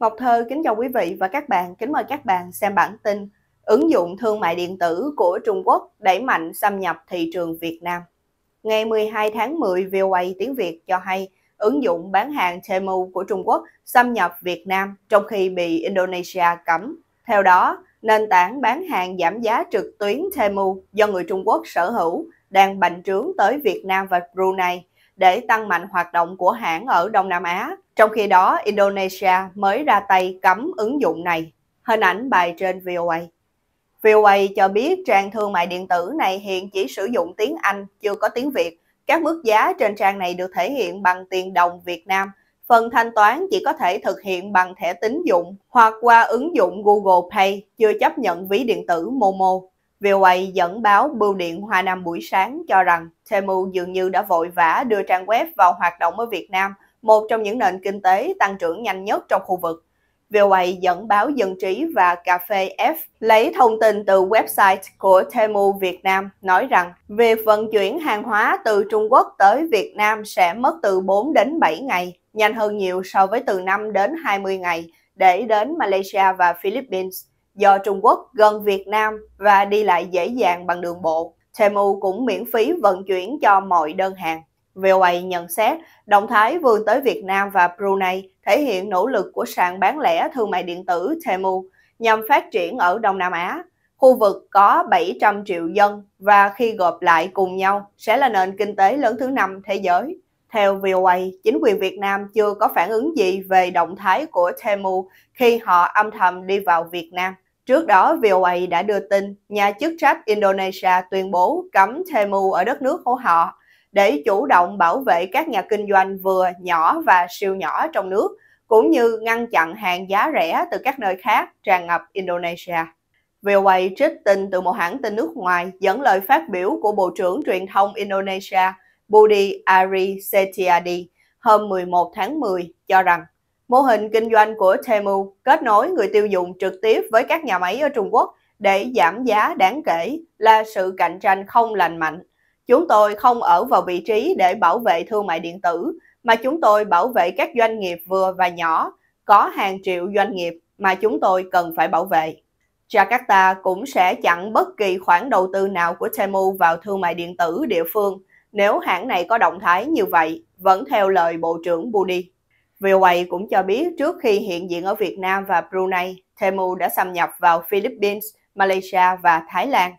Ngọc Thơ kính chào quý vị và các bạn, kính mời các bạn xem bản tin Ứng dụng thương mại điện tử của Trung Quốc đẩy mạnh xâm nhập thị trường Việt Nam. Ngày 12 tháng 10, VOA tiếng Việt cho hay ứng dụng bán hàng Temu của Trung Quốc xâm nhập Việt Nam trong khi bị Indonesia cấm. Theo đó, nền tảng bán hàng giảm giá trực tuyến Temu do người Trung Quốc sở hữu đang bành trướng tới Việt Nam và Brunei để tăng mạnh hoạt động của hãng ở Đông Nam Á. Trong khi đó, Indonesia mới ra tay cấm ứng dụng này. Hình ảnh bài trên VOA. VOA cho biết trang thương mại điện tử này hiện chỉ sử dụng tiếng Anh, chưa có tiếng Việt. Các mức giá trên trang này được thể hiện bằng tiền đồng Việt Nam. Phần thanh toán chỉ có thể thực hiện bằng thẻ tín dụng hoặc qua ứng dụng Google Pay, chưa chấp nhận ví điện tử Momo. VOA dẫn báo Bưu điện Hoa Nam buổi sáng cho rằng Temu dường như đã vội vã đưa trang web vào hoạt động ở Việt Nam, một trong những nền kinh tế tăng trưởng nhanh nhất trong khu vực. VOA dẫn báo Dân trí và Cà phê F lấy thông tin từ website của Temu Việt Nam nói rằng việc vận chuyển hàng hóa từ Trung Quốc tới Việt Nam sẽ mất từ 4 đến 7 ngày, nhanh hơn nhiều so với từ 5 đến 20 ngày để đến Malaysia và Philippines do Trung Quốc gần Việt Nam và đi lại dễ dàng bằng đường bộ. Temu cũng miễn phí vận chuyển cho mọi đơn hàng. VOA nhận xét, động thái vươn tới Việt Nam và Brunei thể hiện nỗ lực của sàn bán lẻ thương mại điện tử Temu nhằm phát triển ở Đông Nam Á, khu vực có 700 triệu dân và khi gộp lại cùng nhau sẽ là nền kinh tế lớn thứ năm thế giới. Theo VOA, chính quyền Việt Nam chưa có phản ứng gì về động thái của Temu khi họ âm thầm đi vào Việt Nam. Trước đó, VOA đã đưa tin nhà chức trách Indonesia tuyên bố cấm Temu ở đất nước của họ để chủ động bảo vệ các nhà kinh doanh vừa, nhỏ và siêu nhỏ trong nước, cũng như ngăn chặn hàng giá rẻ từ các nơi khác tràn ngập Indonesia. VOA trích tin từ một hãng tin nước ngoài dẫn lời phát biểu của Bộ trưởng Truyền thông Indonesia Budi Ari Setiadi hôm 11 tháng 10 cho rằng Mô hình kinh doanh của Temu kết nối người tiêu dùng trực tiếp với các nhà máy ở Trung Quốc để giảm giá đáng kể là sự cạnh tranh không lành mạnh. Chúng tôi không ở vào vị trí để bảo vệ thương mại điện tử, mà chúng tôi bảo vệ các doanh nghiệp vừa và nhỏ, có hàng triệu doanh nghiệp mà chúng tôi cần phải bảo vệ. Jakarta cũng sẽ chặn bất kỳ khoản đầu tư nào của Temu vào thương mại điện tử địa phương nếu hãng này có động thái như vậy, vẫn theo lời Bộ trưởng Budi. VOA cũng cho biết trước khi hiện diện ở Việt Nam và Brunei, Temu đã xâm nhập vào Philippines, Malaysia và Thái Lan.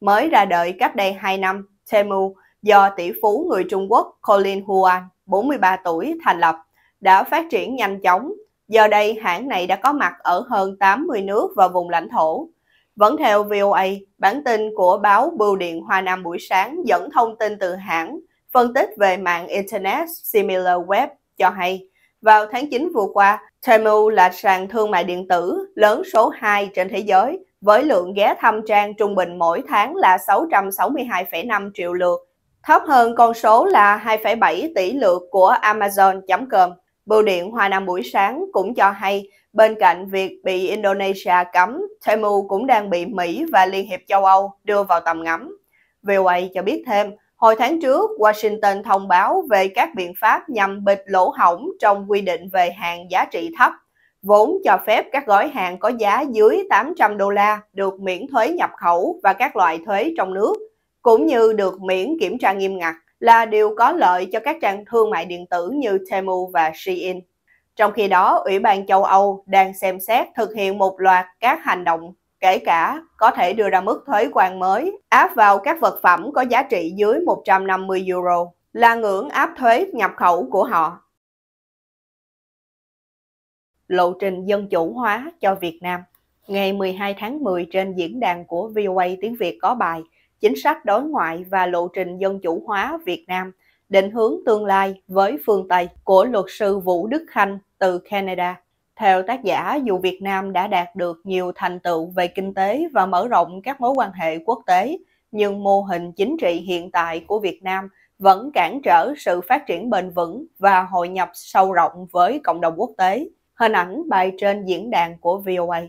Mới ra đời cách đây 2 năm, Temu do tỷ phú người Trung Quốc Colin Huang, 43 tuổi, thành lập, đã phát triển nhanh chóng. Giờ đây, hãng này đã có mặt ở hơn 80 nước và vùng lãnh thổ. Vẫn theo VOA, bản tin của báo Bưu điện Hoa Nam buổi sáng dẫn thông tin từ hãng, phân tích về mạng Internet Similar Web cho hay vào tháng 9 vừa qua, Temu là sàn thương mại điện tử lớn số 2 trên thế giới với lượng ghé thăm trang trung bình mỗi tháng là 662,5 triệu lượt, thấp hơn con số là 2,7 tỷ lượt của Amazon.com. Bưu điện Hoa Nam buổi sáng cũng cho hay, bên cạnh việc bị Indonesia cấm, Temu cũng đang bị Mỹ và Liên hiệp châu Âu đưa vào tầm ngắm. VOA cho biết thêm, Hồi tháng trước, Washington thông báo về các biện pháp nhằm bịt lỗ hỏng trong quy định về hàng giá trị thấp, vốn cho phép các gói hàng có giá dưới 800 đô la được miễn thuế nhập khẩu và các loại thuế trong nước, cũng như được miễn kiểm tra nghiêm ngặt là điều có lợi cho các trang thương mại điện tử như Temu và Shein. Trong khi đó, Ủy ban châu Âu đang xem xét thực hiện một loạt các hành động kể cả có thể đưa ra mức thuế quan mới áp vào các vật phẩm có giá trị dưới 150 euro, là ngưỡng áp thuế nhập khẩu của họ. Lộ trình dân chủ hóa cho Việt Nam Ngày 12 tháng 10 trên diễn đàn của VOA Tiếng Việt có bài Chính sách đối ngoại và lộ trình dân chủ hóa Việt Nam định hướng tương lai với phương Tây của luật sư Vũ Đức Khanh từ Canada. Theo tác giả, dù Việt Nam đã đạt được nhiều thành tựu về kinh tế và mở rộng các mối quan hệ quốc tế, nhưng mô hình chính trị hiện tại của Việt Nam vẫn cản trở sự phát triển bền vững và hội nhập sâu rộng với cộng đồng quốc tế. Hình ảnh bài trên diễn đàn của VOA.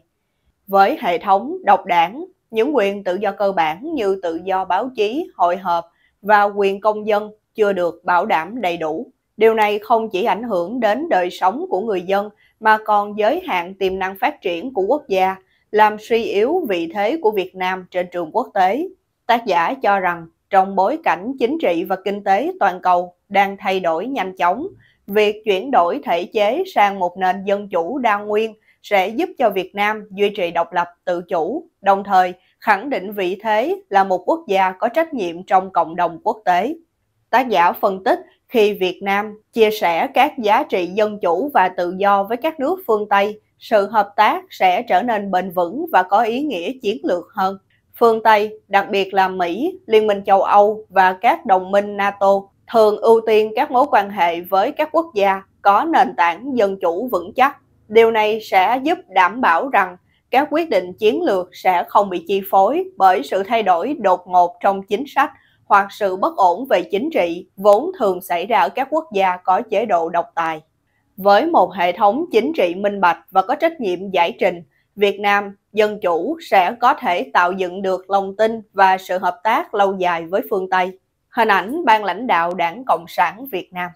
Với hệ thống độc đảng, những quyền tự do cơ bản như tự do báo chí, hội họp và quyền công dân chưa được bảo đảm đầy đủ. Điều này không chỉ ảnh hưởng đến đời sống của người dân mà còn giới hạn tiềm năng phát triển của quốc gia, làm suy yếu vị thế của Việt Nam trên trường quốc tế. Tác giả cho rằng trong bối cảnh chính trị và kinh tế toàn cầu đang thay đổi nhanh chóng, việc chuyển đổi thể chế sang một nền dân chủ đa nguyên sẽ giúp cho Việt Nam duy trì độc lập tự chủ, đồng thời khẳng định vị thế là một quốc gia có trách nhiệm trong cộng đồng quốc tế. Tác giả phân tích khi Việt Nam chia sẻ các giá trị dân chủ và tự do với các nước phương Tây, sự hợp tác sẽ trở nên bền vững và có ý nghĩa chiến lược hơn. Phương Tây, đặc biệt là Mỹ, Liên minh châu Âu và các đồng minh NATO thường ưu tiên các mối quan hệ với các quốc gia có nền tảng dân chủ vững chắc. Điều này sẽ giúp đảm bảo rằng các quyết định chiến lược sẽ không bị chi phối bởi sự thay đổi đột ngột trong chính sách hoặc sự bất ổn về chính trị vốn thường xảy ra ở các quốc gia có chế độ độc tài. Với một hệ thống chính trị minh bạch và có trách nhiệm giải trình, Việt Nam dân chủ sẽ có thể tạo dựng được lòng tin và sự hợp tác lâu dài với phương Tây. Hình ảnh ban lãnh đạo Đảng Cộng sản Việt Nam.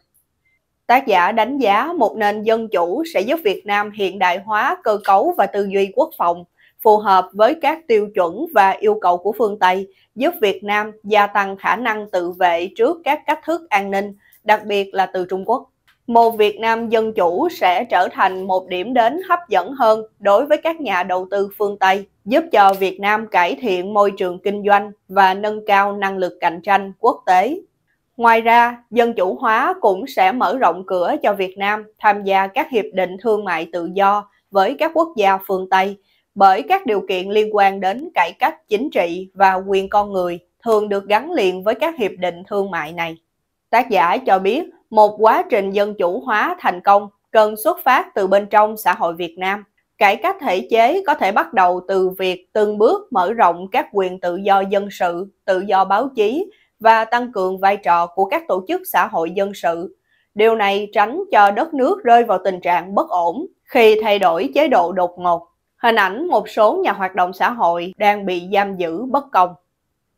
Tác giả đánh giá một nền dân chủ sẽ giúp Việt Nam hiện đại hóa cơ cấu và tư duy quốc phòng, phù hợp với các tiêu chuẩn và yêu cầu của phương Tây, giúp Việt Nam gia tăng khả năng tự vệ trước các cách thức an ninh, đặc biệt là từ Trung Quốc. Một Việt Nam dân chủ sẽ trở thành một điểm đến hấp dẫn hơn đối với các nhà đầu tư phương Tây, giúp cho Việt Nam cải thiện môi trường kinh doanh và nâng cao năng lực cạnh tranh quốc tế. Ngoài ra, dân chủ hóa cũng sẽ mở rộng cửa cho Việt Nam tham gia các hiệp định thương mại tự do với các quốc gia phương Tây, bởi các điều kiện liên quan đến cải cách chính trị và quyền con người thường được gắn liền với các hiệp định thương mại này. Tác giả cho biết một quá trình dân chủ hóa thành công cần xuất phát từ bên trong xã hội Việt Nam. Cải cách thể chế có thể bắt đầu từ việc từng bước mở rộng các quyền tự do dân sự, tự do báo chí và tăng cường vai trò của các tổ chức xã hội dân sự. Điều này tránh cho đất nước rơi vào tình trạng bất ổn khi thay đổi chế độ đột ngột hình ảnh một số nhà hoạt động xã hội đang bị giam giữ bất công.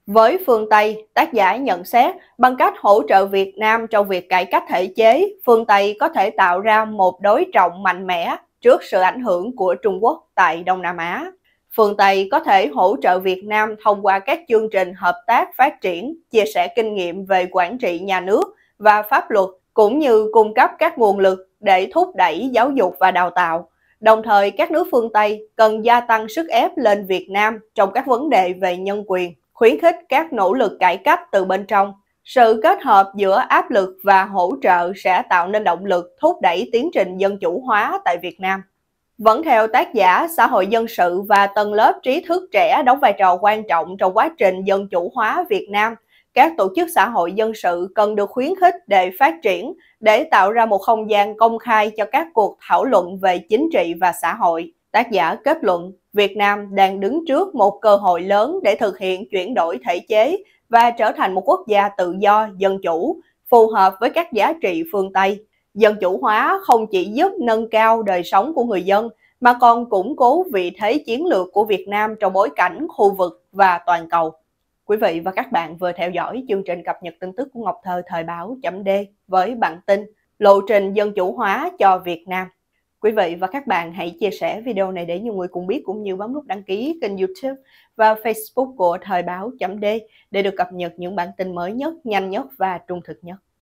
Với phương Tây, tác giả nhận xét bằng cách hỗ trợ Việt Nam trong việc cải cách thể chế, phương Tây có thể tạo ra một đối trọng mạnh mẽ trước sự ảnh hưởng của Trung Quốc tại Đông Nam Á. Phương Tây có thể hỗ trợ Việt Nam thông qua các chương trình hợp tác phát triển, chia sẻ kinh nghiệm về quản trị nhà nước và pháp luật, cũng như cung cấp các nguồn lực để thúc đẩy giáo dục và đào tạo, Đồng thời, các nước phương Tây cần gia tăng sức ép lên Việt Nam trong các vấn đề về nhân quyền, khuyến khích các nỗ lực cải cách từ bên trong. Sự kết hợp giữa áp lực và hỗ trợ sẽ tạo nên động lực thúc đẩy tiến trình dân chủ hóa tại Việt Nam. Vẫn theo tác giả, xã hội dân sự và tầng lớp trí thức trẻ đóng vai trò quan trọng trong quá trình dân chủ hóa Việt Nam – các tổ chức xã hội dân sự cần được khuyến khích để phát triển, để tạo ra một không gian công khai cho các cuộc thảo luận về chính trị và xã hội. Tác giả kết luận, Việt Nam đang đứng trước một cơ hội lớn để thực hiện chuyển đổi thể chế và trở thành một quốc gia tự do, dân chủ, phù hợp với các giá trị phương Tây. Dân chủ hóa không chỉ giúp nâng cao đời sống của người dân, mà còn củng cố vị thế chiến lược của Việt Nam trong bối cảnh khu vực và toàn cầu. Quý vị và các bạn vừa theo dõi chương trình cập nhật tin tức của Ngọc Thơ Thời báo chấm D với bản tin Lộ trình dân chủ hóa cho Việt Nam. Quý vị và các bạn hãy chia sẻ video này để nhiều người cùng biết cũng như bấm nút đăng ký kênh YouTube và Facebook của Thời báo chấm D để được cập nhật những bản tin mới nhất, nhanh nhất và trung thực nhất.